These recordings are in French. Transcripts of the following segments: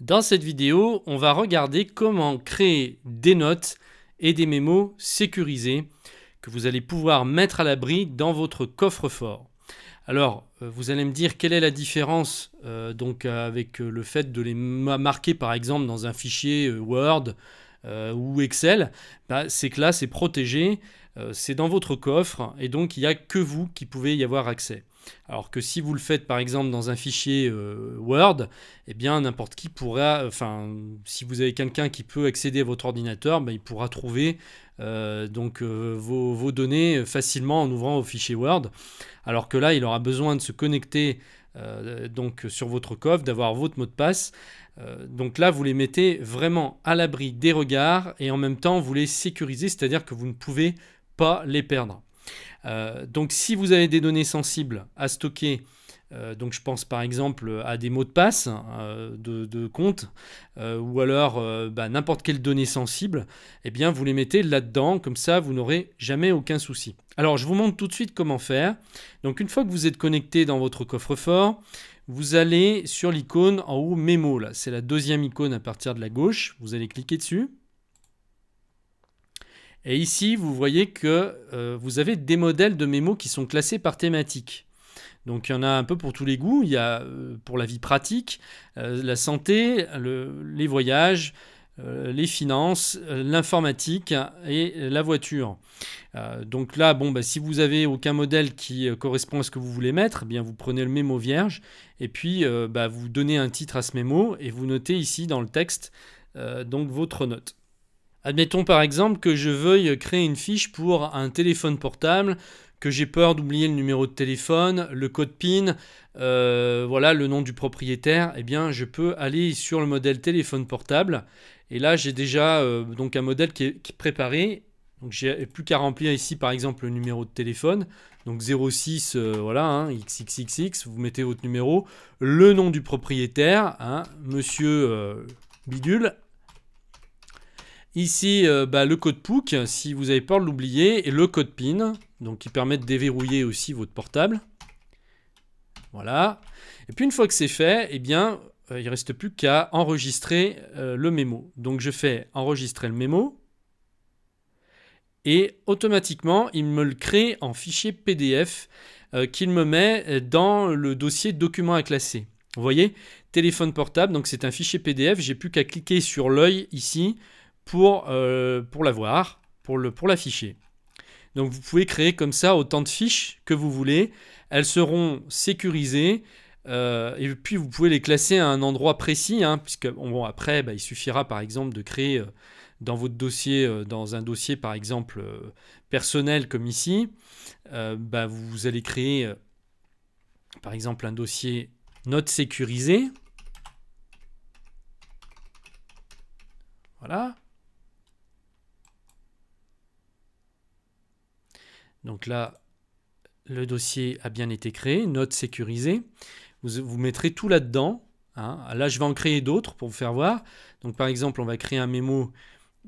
Dans cette vidéo, on va regarder comment créer des notes et des mémos sécurisés que vous allez pouvoir mettre à l'abri dans votre coffre-fort. Alors, euh, vous allez me dire quelle est la différence euh, donc euh, avec le fait de les marquer par exemple dans un fichier Word ou Excel. Bah, c'est que là, c'est protégé, c'est dans votre coffre et donc il n'y a que vous qui pouvez y avoir accès. Alors que si vous le faites par exemple dans un fichier euh, Word, eh bien n'importe qui pourra, enfin si vous avez quelqu'un qui peut accéder à votre ordinateur, ben, il pourra trouver euh, donc euh, vos, données facilement en ouvrant au fichier Word. Alors que là, il aura besoin de se connecter donc sur votre coffre, d'avoir votre mot de passe. donc là, vous les mettez vraiment à l'abri des regards et en même temps, vous les sécurisez, c'est-à-dire que vous ne pouvez pas les perdre. Euh, donc si vous avez des données sensibles à stocker, euh, donc je pense par exemple à des mots de passe hein, euh, de, compte ou alors bah, n'importe quelle donnée sensible, eh bien vous les mettez là-dedans, comme ça vous n'aurez jamais aucun souci. Alors je vous montre tout de suite comment faire. Donc une fois que vous êtes connecté dans votre coffre-fort, vous allez sur l'icône en haut mémo, là c'est la deuxième icône à partir de la gauche, vous allez cliquer dessus. Et ici, vous voyez que euh, vous avez des modèles de mémo qui sont classés par thématique. Donc il y en a un peu pour tous les goûts. Il y a euh, pour la vie pratique, euh, la santé, les voyages, les finances, l'informatique et la voiture. donc là, bon, bah, si vous avez aucun modèle qui correspond à ce que vous voulez mettre, eh bien vous prenez le mémo vierge et puis bah, vous donnez un titre à ce mémo et vous notez ici dans le texte donc votre note. Admettons par exemple que je veuille créer une fiche pour un téléphone portable, que j'ai peur d'oublier le numéro de téléphone, le code PIN, euh, voilà le nom du propriétaire, eh bien je peux aller sur le modèle téléphone portable. Et là j'ai déjà euh, donc un modèle qui est, préparé. Donc j'ai plus qu'à remplir ici par exemple le numéro de téléphone. Donc 06, euh, voilà, XXXX, hein, vous mettez votre numéro, le nom du propriétaire, hein, monsieur Bidule, Ici, euh, bah, le code POOC, si vous avez peur de l'oublier, et le code PIN, donc qui permet de déverrouiller aussi votre portable. Voilà. Et puis une fois que c'est fait, eh bien, euh, il ne reste plus qu'à enregistrer euh, le mémo. Donc je fais enregistrer le mémo. Et automatiquement, il me le crée en fichier PDF qu'il me met dans le dossier documents à classer. Vous voyez, téléphone portable, donc c'est un fichier PDF, j'ai plus qu'à cliquer sur l'œil ici, pour, euh, pour l'avoir, pour l'afficher. Donc vous pouvez créer comme ça autant de fiches que vous voulez. Elles seront sécurisées. Euh, et puis vous pouvez les classer à un endroit précis, hein, puisque bon, après bah, il suffira par exemple de créer euh, dans votre dossier, dans un dossier par exemple personnel comme ici, bah, vous allez créer par exemple un dossier notes sécurisé. Voilà, Donc là, le dossier a bien été créé, note sécurisée. Vous, vous mettrez tout là-dedans. Hein. Ah, là, je vais en créer d'autres pour vous faire voir. Donc par exemple, on va créer un mémo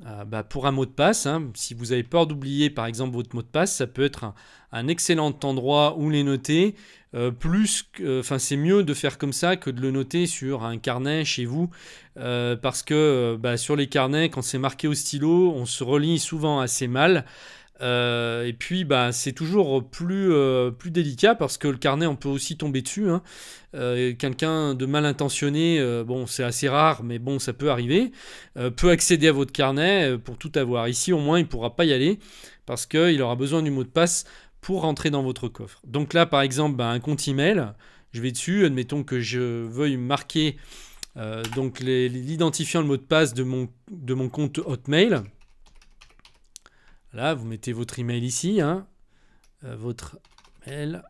euh, bah, pour un mot de passe. Hein. Si vous avez peur d'oublier par exemple votre mot de passe, ça peut être un, excellent endroit où les noter. Euh, plus, euh, enfin c'est mieux de faire comme ça que de le noter sur un carnet chez vous, parce que bah, sur les carnets, quand c'est marqué au stylo, on se relie souvent assez mal. Euh, et puis, bah, c'est toujours plus, euh, plus délicat parce que le carnet, on peut aussi tomber dessus. Hein. Euh, quelqu'un de mal intentionné, bon, c'est assez rare, mais bon, ça peut arriver, peut accéder à votre carnet pour tout avoir. Ici, au moins, il ne pourra pas y aller parce qu'il aura besoin du mot de passe pour rentrer dans votre coffre. Donc là, par exemple, bah, un compte email, je vais dessus, admettons que je veuille marquer donc l'identifiant, le mot de passe de mon, de mon compte Hotmail. Là, vous mettez votre email ici, hein, euh, votre mail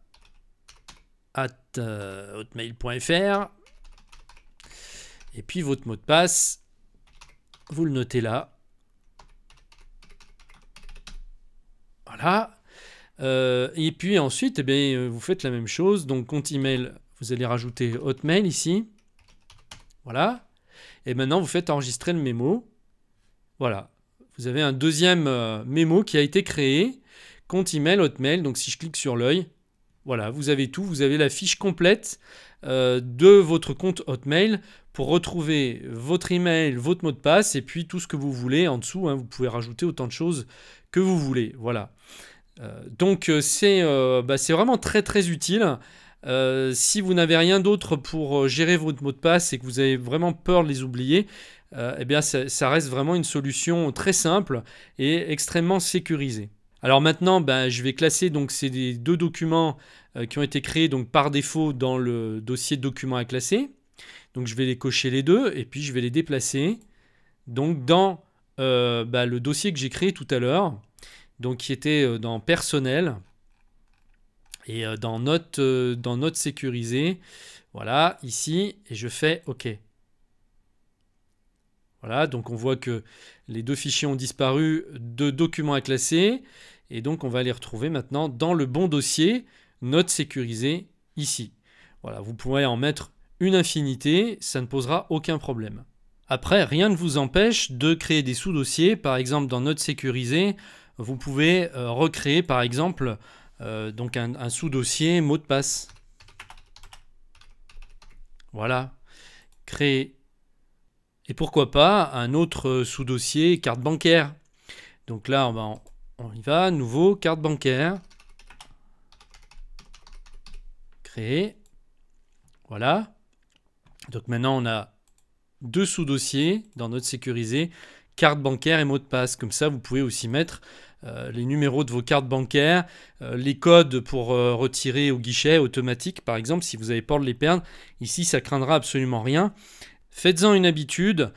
at euh, hotmail.fr et puis votre mot de passe, vous le notez là. Voilà. Euh, et puis ensuite, eh bien, vous faites la même chose. Donc compte email, vous allez rajouter Hotmail ici. Voilà. Et maintenant, vous faites enregistrer le mémo. Voilà vous avez un deuxième euh, mémo qui a été créé, compte email, hotmail. Donc si je clique sur l'œil, voilà, vous avez tout, vous avez la fiche complète euh, de votre compte Hotmail pour retrouver votre email, votre mot de passe et puis tout ce que vous voulez en dessous. Hein. vous pouvez rajouter autant de choses que vous voulez. Voilà. Euh, donc bah, c'est vraiment très très utile. Euh, si vous n'avez rien d'autre pour euh, gérer votre mot de passe et que vous avez vraiment peur de les oublier, euh, eh bien ça, reste vraiment une solution très simple et extrêmement sécurisée. Alors maintenant, ben, je vais classer donc ces deux documents qui ont été créés donc par défaut dans le dossier documents à classer. Donc je vais les cocher les deux et puis je vais les déplacer donc dans ben, le dossier que j'ai créé tout à l'heure, donc qui était dans personnel. Et euh, dans notre, euh, dans sécurisé, voilà, ici, et je fais OK. Voilà, donc on voit que les deux fichiers ont disparu, deux documents à classer, et donc on va les retrouver maintenant dans le bon dossier, notre sécurisé ici. Voilà, vous pourrez en mettre une infinité, ça ne posera aucun problème. Après, rien ne vous empêche de créer des sous-dossiers, par exemple dans note sécurisé vous pouvez euh, recréer par exemple euh, donc un, sous-dossier mot de passe. Voilà. Créer. Et pourquoi pas un autre euh, sous-dossier carte bancaire. Donc là, on, va on y va. Nouveau, carte bancaire. Créer. Voilà. Donc maintenant, on a deux sous-dossiers dans notre sécurisé, carte bancaire et mot de passe. Comme ça, vous pouvez aussi mettre euh, les numéros de vos cartes bancaires, euh, les codes pour euh, retirer au guichet automatique, par exemple, si vous avez peur de les perdre. Ici, ça craindra absolument rien. Faites-en une habitude.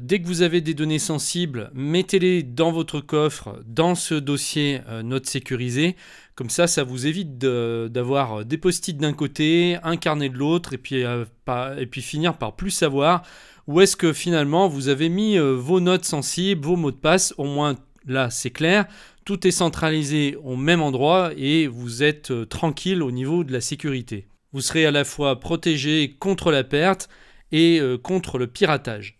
dès que vous avez des données sensibles, mettez-les dans votre coffre, dans ce dossier note sécurisées. Comme ça, ça vous évite d'avoir des post-it d'un côté, un carnet de l'autre, et, puis, et puis finir par plus savoir. où est-ce que finalement vous avez mis vos notes sensibles, vos mots de passe, au moins Là, c'est clair, tout est centralisé au même endroit et vous êtes euh, tranquille au niveau de la sécurité. Vous serez à la fois protégé contre la perte et euh, contre le piratage.